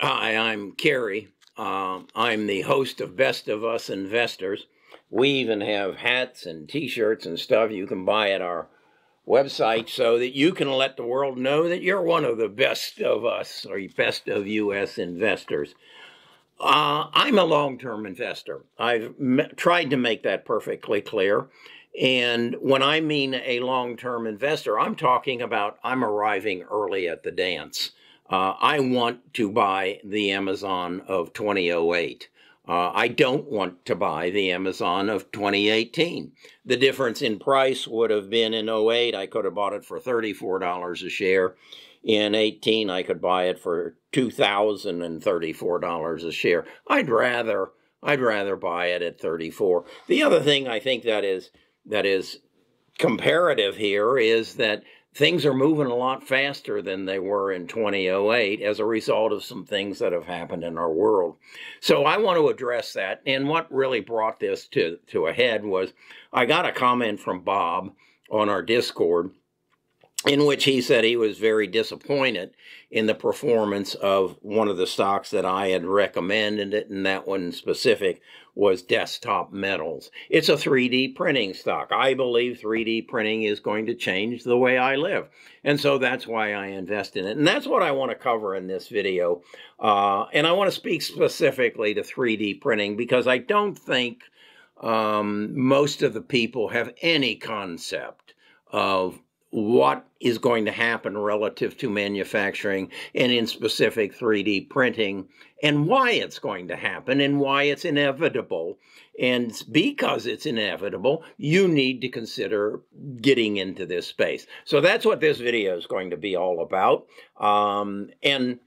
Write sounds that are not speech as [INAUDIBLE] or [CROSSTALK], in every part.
Hi, I'm Kerry. Uh, I'm the host of Best of Us Investors. We even have hats and t shirts and stuff you can buy at our website so that you can let the world know that you're one of the best of us or best of U.S. investors. Uh, I'm a long term investor. I've tried to make that perfectly clear. And when I mean a long term investor, I'm talking about I'm arriving early at the dance. Uh, I want to buy the Amazon of 2008. Uh, I don't want to buy the Amazon of 2018. The difference in price would have been in 08, I could have bought it for $34 a share. In 18, I could buy it for $2,034 a share. I'd rather, I'd rather buy it at 34. The other thing I think that is, that is comparative here is that things are moving a lot faster than they were in 2008 as a result of some things that have happened in our world. So I want to address that. And what really brought this to, to a head was I got a comment from Bob on our Discord in which he said he was very disappointed in the performance of one of the stocks that I had recommended it, and that one specific was Desktop Metals. It's a 3D printing stock. I believe 3D printing is going to change the way I live, and so that's why I invest in it. And that's what I want to cover in this video, uh, and I want to speak specifically to 3D printing because I don't think um, most of the people have any concept of what is going to happen relative to manufacturing and in specific 3D printing and why it's going to happen and why it's inevitable. And because it's inevitable, you need to consider getting into this space. So that's what this video is going to be all about. Um, and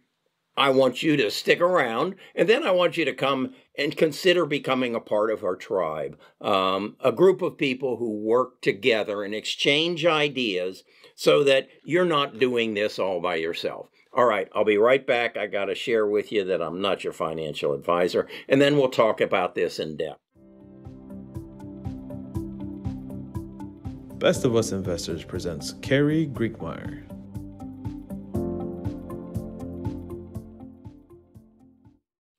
I want you to stick around, and then I want you to come and consider becoming a part of our tribe, um, a group of people who work together and exchange ideas so that you're not doing this all by yourself. All right, I'll be right back. I got to share with you that I'm not your financial advisor, and then we'll talk about this in depth. Best of Us Investors presents Carrie Griegmeier.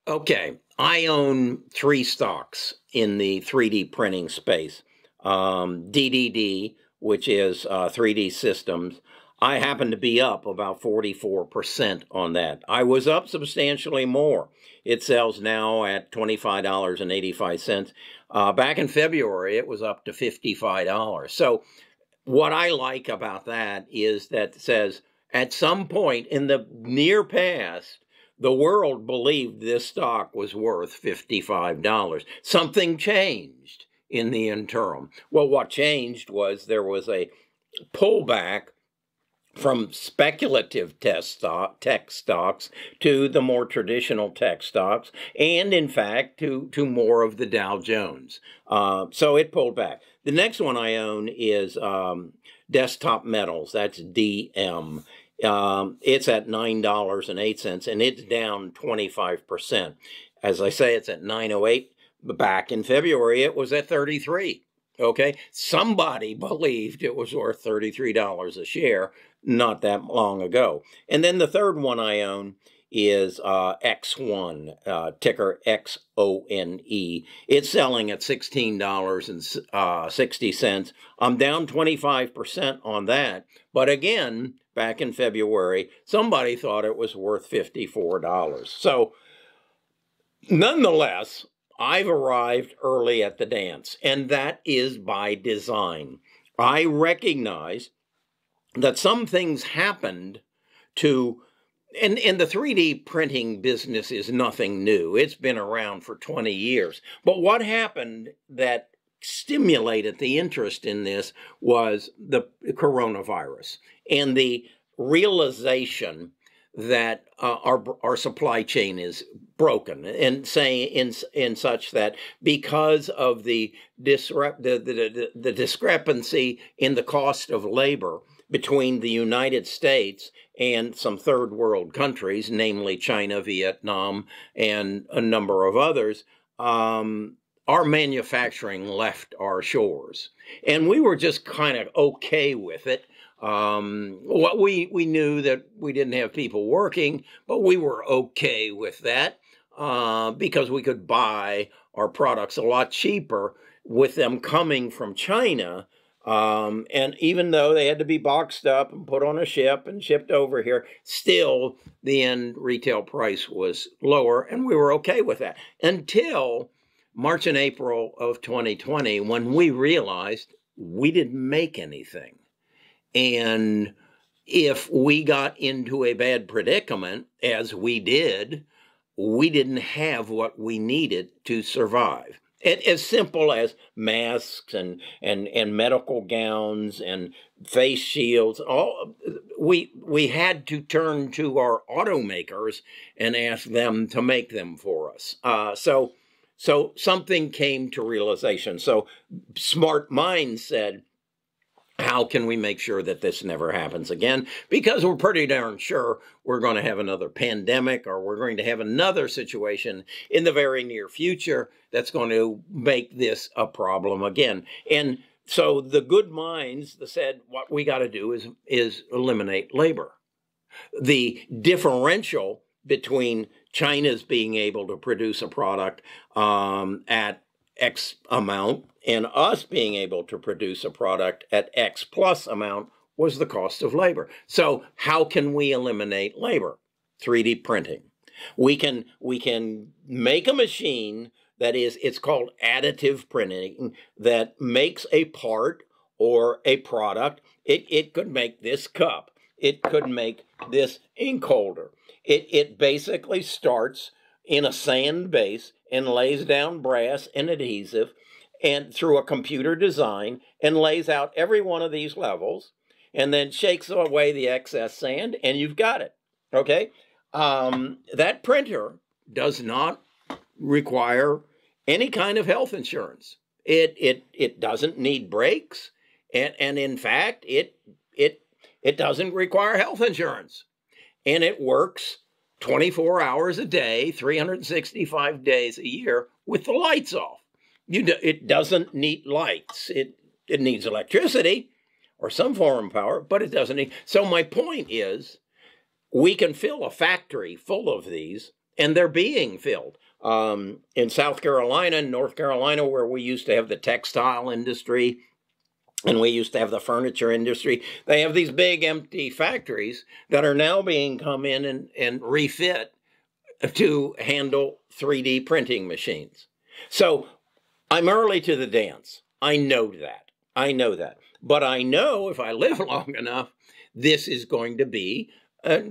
Okay, I own three stocks in the 3D printing space um, DDD, which is uh, 3D Systems. I happen to be up about 44% on that. I was up substantially more. It sells now at $25.85. Uh, back in February, it was up to $55. So, what I like about that is that says at some point in the near past, the world believed this stock was worth $55. Something changed in the interim. Well, what changed was there was a pullback from speculative stock, tech stocks to the more traditional tech stocks, and in fact to, to more of the Dow Jones. Uh, so it pulled back. The next one I own is um, Desktop Metals, that's DM. Um, it's at $9.08 and it's down 25%. As I say, it's at 908. Back in February, it was at 33. Okay. Somebody believed it was worth $33 a share not that long ago. And then the third one I own is uh, X1, uh, ticker XONE. It's selling at $16.60. Uh, I'm down 25% on that. But again, back in February, somebody thought it was worth $54. So, nonetheless, I've arrived early at the dance, and that is by design. I recognize that some things happened to and and the 3D printing business is nothing new. It's been around for 20 years. But what happened that stimulated the interest in this was the coronavirus and the realization that uh, our our supply chain is broken and saying in in such that because of the disrupt the, the, the, the discrepancy in the cost of labor between the United States and some third world countries, namely China, Vietnam, and a number of others, um, our manufacturing left our shores. And we were just kind of okay with it. Um, what we, we knew that we didn't have people working, but we were okay with that uh, because we could buy our products a lot cheaper with them coming from China um, and even though they had to be boxed up and put on a ship and shipped over here, still the end retail price was lower, and we were okay with that until March and April of 2020 when we realized we didn't make anything. And if we got into a bad predicament, as we did, we didn't have what we needed to survive. It, as simple as masks and, and, and medical gowns and face shields. All we we had to turn to our automakers and ask them to make them for us. Uh, so so something came to realization. So smart minds said, how can we make sure that this never happens again? Because we're pretty darn sure we're going to have another pandemic or we're going to have another situation in the very near future that's going to make this a problem again. And so the good minds said what we got to do is, is eliminate labor. The differential between China's being able to produce a product um, at X amount, and us being able to produce a product at X plus amount was the cost of labor. So how can we eliminate labor? 3D printing. We can we can make a machine that is it's called additive printing that makes a part or a product. It it could make this cup. It could make this ink holder. It it basically starts in a sand base and lays down brass and adhesive and through a computer design and lays out every one of these levels and then shakes away the excess sand and you've got it. Okay. Um, that printer does not require any kind of health insurance. It, it, it doesn't need brakes. And, and in fact, it, it, it doesn't require health insurance. And it works 24 hours a day, 365 days a year with the lights off. You do, it doesn't need lights. It, it needs electricity or some form of power, but it doesn't need. So my point is we can fill a factory full of these and they're being filled. Um, in South Carolina, North Carolina, where we used to have the textile industry, and we used to have the furniture industry. They have these big empty factories that are now being come in and, and refit to handle 3D printing machines. So I'm early to the dance. I know that. I know that. But I know if I live [LAUGHS] long enough, this is going to be a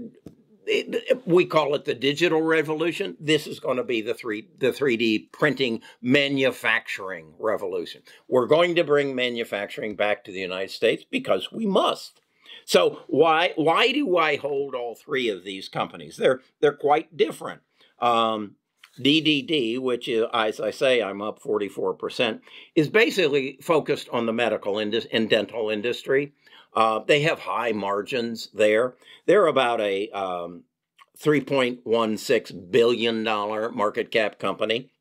we call it the digital revolution. This is going to be the three the three D printing manufacturing revolution. We're going to bring manufacturing back to the United States because we must. So why why do I hold all three of these companies? They're they're quite different. Um, DDD, which is, as I say, I'm up 44%, is basically focused on the medical and dental industry. Uh, they have high margins there. They're about a um, $3.16 billion market cap company.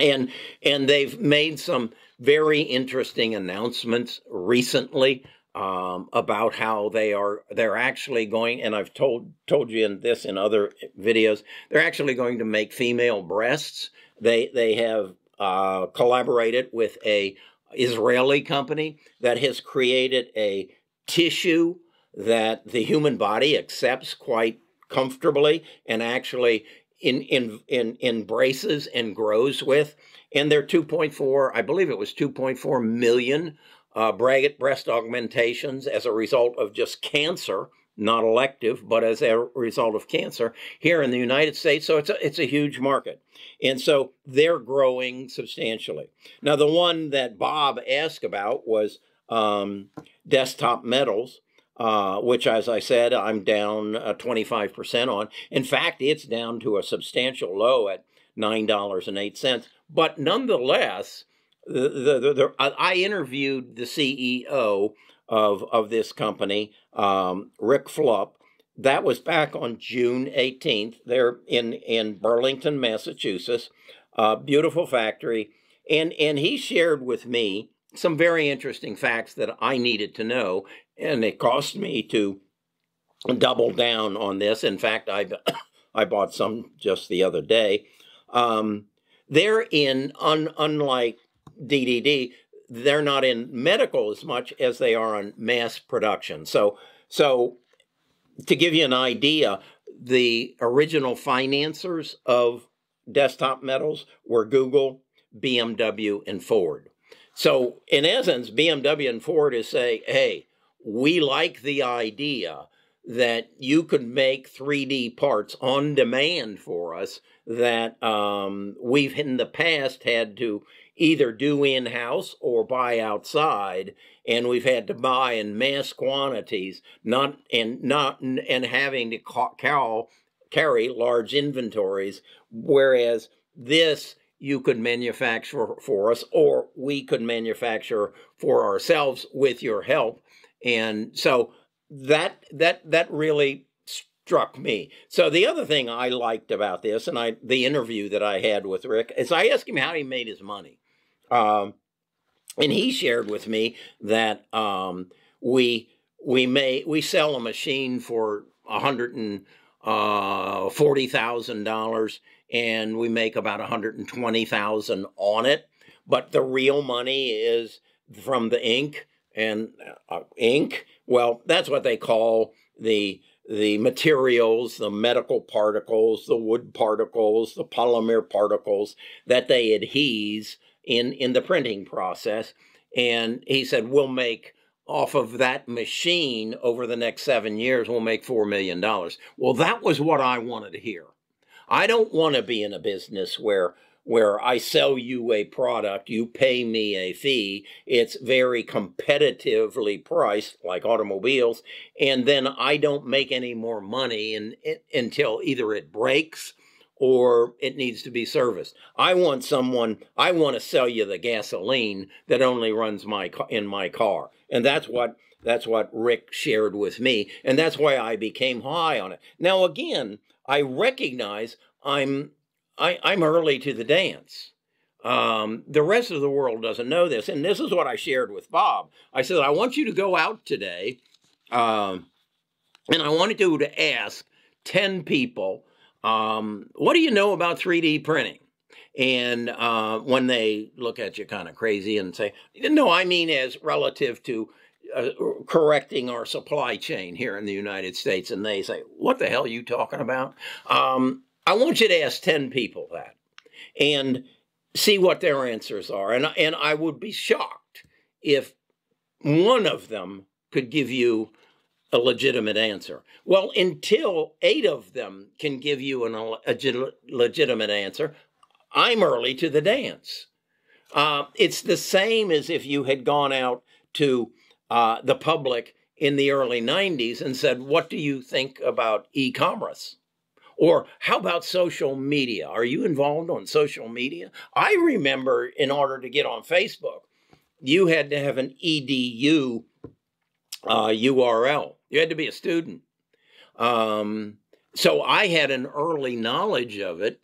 And, and they've made some very interesting announcements recently um, about how they are they're actually going and I've told told you in this in other videos they're actually going to make female breasts they they have uh, collaborated with a Israeli company that has created a tissue that the human body accepts quite comfortably and actually in, in, in embraces and grows with. And there are 2.4, I believe it was 2.4 million uh, breast augmentations as a result of just cancer, not elective, but as a result of cancer here in the United States. So it's a, it's a huge market. And so they're growing substantially. Now, the one that Bob asked about was um, desktop metals, uh, which, as I said, I'm down uh, 25% on. In fact, it's down to a substantial low at $9.08. But nonetheless, the, the, the, I interviewed the CEO of, of this company, um, Rick Flupp. That was back on June 18th. there in, in Burlington, Massachusetts. beautiful factory. And, and he shared with me some very interesting facts that I needed to know, and it cost me to double down on this. In fact, I [COUGHS] I bought some just the other day. Um, they're in un, unlike DDD, they're not in medical as much as they are on mass production. So so to give you an idea, the original financiers of desktop metals were Google, BMW, and Ford. So, in essence, BMW and Ford is saying, hey, we like the idea that you could make 3D parts on demand for us that um, we've in the past had to either do in house or buy outside, and we've had to buy in mass quantities, not and not and having to carry large inventories, whereas this you could manufacture for us, or we could manufacture for ourselves with your help. And so that that that really struck me. So the other thing I liked about this, and I the interview that I had with Rick, is I asked him how he made his money, um, and he shared with me that um, we we may we sell a machine for a hundred and uh, forty thousand dollars and we make about 120,000 on it. But the real money is from the ink and uh, uh, ink. Well, that's what they call the the materials, the medical particles, the wood particles, the polymer particles that they adhese in in the printing process. And he said, we'll make off of that machine over the next seven years, we'll make $4 million. Well, that was what I wanted to hear. I don't want to be in a business where where I sell you a product, you pay me a fee, it's very competitively priced, like automobiles, and then I don't make any more money in, in, until either it breaks or it needs to be serviced. I want someone, I want to sell you the gasoline that only runs my in my car. And that's what that's what Rick shared with me. And that's why I became high on it. Now, again, I recognize I'm, I, I'm early to the dance. Um, the rest of the world doesn't know this. And this is what I shared with Bob. I said, I want you to go out today. Um, and I wanted you to ask 10 people, um, what do you know about 3D printing? And uh, when they look at you kind of crazy and say, no, I mean as relative to uh, correcting our supply chain here in the United States, and they say, What the hell are you talking about? Um, I want you to ask 10 people that and see what their answers are. And, and I would be shocked if one of them could give you a legitimate answer. Well, until eight of them can give you an, a legitimate answer, I'm early to the dance. Uh, it's the same as if you had gone out to uh, the public in the early 90s and said, What do you think about e commerce? Or how about social media? Are you involved on social media? I remember in order to get on Facebook, you had to have an edu uh, URL, you had to be a student. Um, so I had an early knowledge of it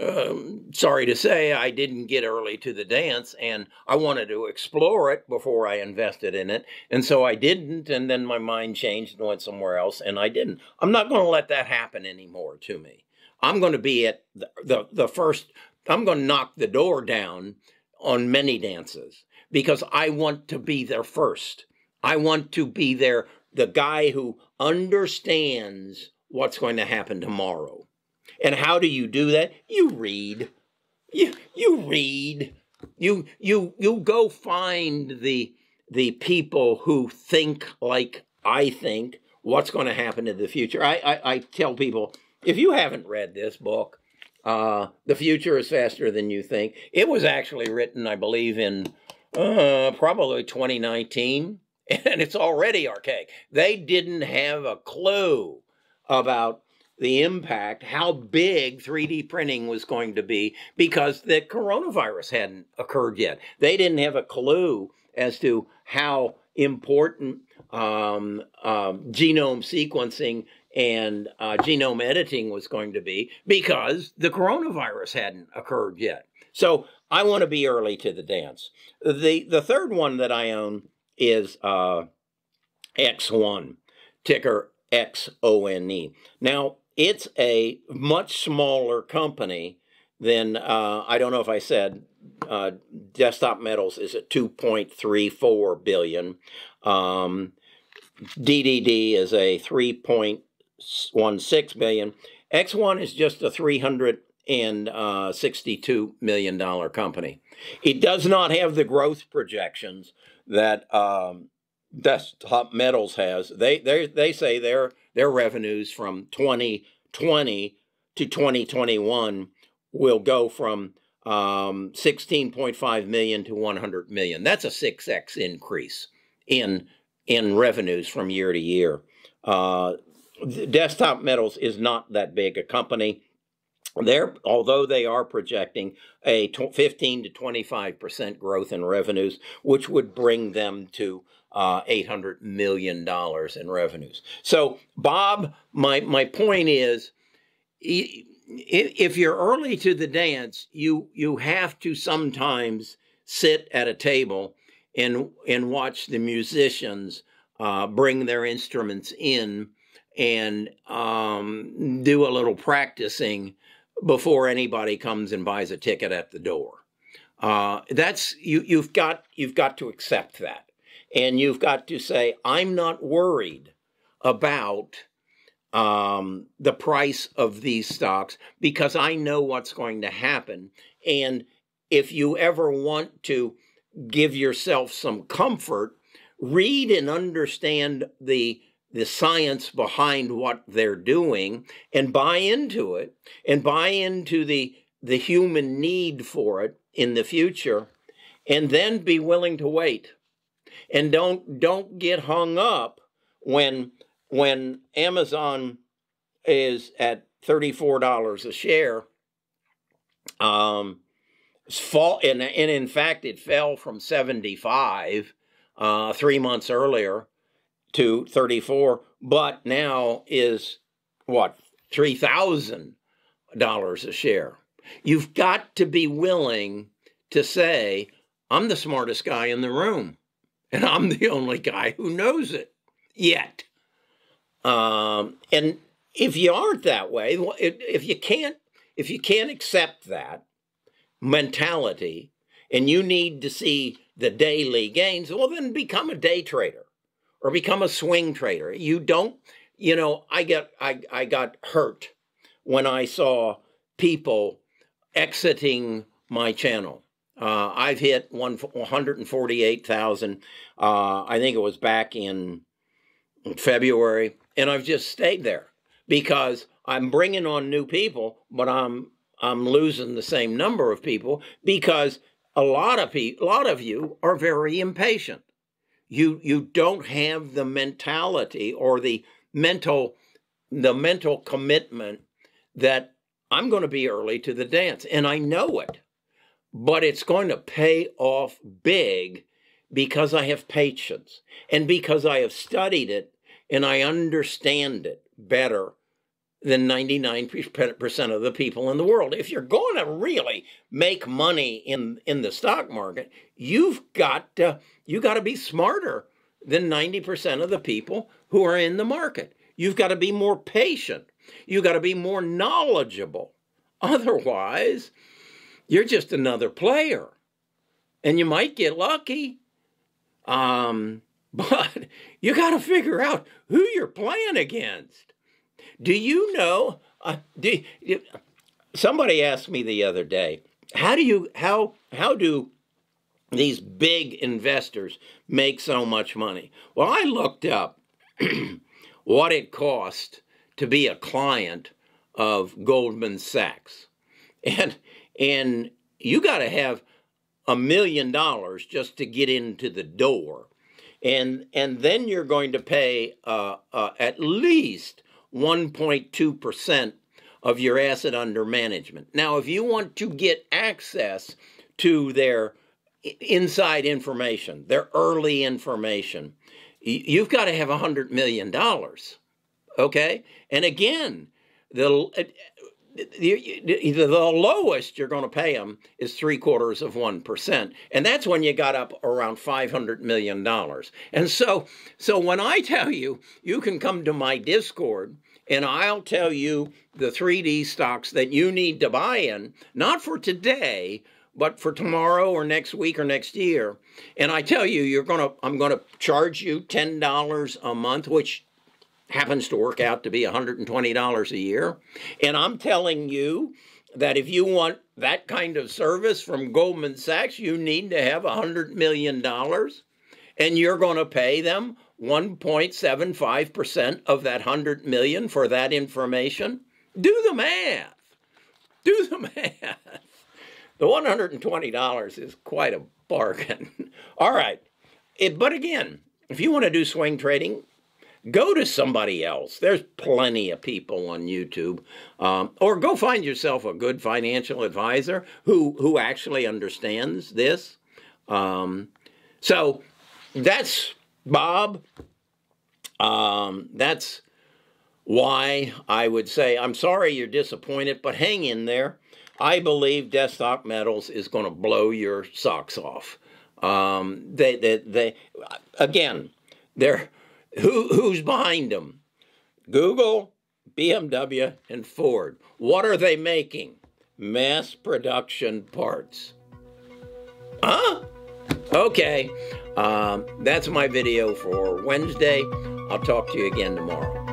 um, sorry to say, I didn't get early to the dance and I wanted to explore it before I invested in it. And so I didn't. And then my mind changed and went somewhere else and I didn't. I'm not going to let that happen anymore to me. I'm going to be at the, the, the first, I'm going to knock the door down on many dances because I want to be there first. I want to be there, the guy who understands what's going to happen tomorrow and how do you do that? You read. You, you read. You, you, you go find the, the people who think like I think what's going to happen in the future. I, I, I tell people if you haven't read this book, uh, The Future is Faster Than You Think, it was actually written, I believe, in uh, probably 2019, [LAUGHS] and it's already archaic. They didn't have a clue about the impact, how big 3D printing was going to be because the coronavirus hadn't occurred yet. They didn't have a clue as to how important um, um, genome sequencing and uh, genome editing was going to be because the coronavirus hadn't occurred yet. So I want to be early to the dance. The, the third one that I own is uh, X1, ticker X O N E. Now, it's a much smaller company than uh, I don't know if I said uh, Desktop Metals is at 2.34 billion. Um, DDD is a 3.16 billion. X1 is just a 362 uh, million dollar company. It does not have the growth projections that um, Desktop Metals has. They they they say their their revenues from 2020 to 2021 will go from um, 16.5 million to 100 million. That's a 6x increase in in revenues from year to year. Uh, Desktop Metals is not that big a company. They're, although they are projecting a 15 to 25 percent growth in revenues, which would bring them to uh, $800 million in revenues. So, Bob, my, my point is if you're early to the dance, you, you have to sometimes sit at a table and, and watch the musicians uh, bring their instruments in and um, do a little practicing before anybody comes and buys a ticket at the door. Uh, that's you, you've got you've got to accept that. And you've got to say, I'm not worried about um, the price of these stocks because I know what's going to happen. And if you ever want to give yourself some comfort, read and understand the the science behind what they're doing and buy into it and buy into the the human need for it in the future and then be willing to wait and don't don't get hung up when when Amazon is at $34 a share. Um, fall and, and in fact it fell from 75 uh, three months earlier to 34 but now is what $3000 a share you've got to be willing to say i'm the smartest guy in the room and I'm the only guy who knows it yet. Um, and if you aren't that way, if you can't, if you can't accept that mentality, and you need to see the daily gains, well, then become a day trader or become a swing trader. You don't, you know, I get, I, I got hurt when I saw people exiting my channel uh, I've hit one, 148,000. Uh, I think it was back in February. And I've just stayed there because I'm bringing on new people, but I'm I'm losing the same number of people because a lot of pe- a lot of you are very impatient. You you don't have the mentality or the mental the mental commitment that I'm going to be early to the dance and I know it but it's going to pay off big because I have patience and because I have studied it and I understand it better than 99% of the people in the world. If you're going to really make money in, in the stock market, you've got to, you got to be smarter than 90% of the people who are in the market. You've got to be more patient. You've got to be more knowledgeable. Otherwise, you're just another player. And you might get lucky. Um, [LAUGHS] but you got to figure out who you're playing against. Do you know? Uh, do, do, somebody asked me the other day, how do you how how do these big investors make so much money? Well, I looked up [CLEARS THROAT] what it cost to be a client of Goldman Sachs, and and you got to have a million dollars just to get into the door. And, and then you're going to pay uh, uh, at least 1.2% of your asset under management. Now, if you want to get access to their inside information, their early information, you've got to have $100 million. Okay? And again, the the, the, lowest you're going to pay them is three quarters of 1%. And that's when you got up around $500 million. And so, so when I tell you, you can come to my Discord and I'll tell you the 3D stocks that you need to buy in, not for today, but for tomorrow or next week or next year. And I tell you, you're going to, I'm going to charge you $10 a month, which happens to work out to be $120 a year. And I'm telling you that if you want that kind of service from Goldman Sachs, you need to have $100 million and you're going to pay them 1.75% of that 100 million for that information. Do the math. Do the [LAUGHS] math. The $120 is quite a bargain. [LAUGHS] All right. It, but again, if you want to do swing trading, go to somebody else. There's plenty of people on YouTube, um, or go find yourself a good financial advisor who who actually understands this. Um, so that's Bob. Um, that's why I would say I'm sorry you're disappointed, but hang in there. I believe Desktop Metals is going to blow your socks off. Um, they, they, they, again, they're who, who's behind them? Google, BMW, and Ford. What are they making? Mass production parts. Huh? Okay. Um, that's my video for Wednesday. I'll talk to you again tomorrow.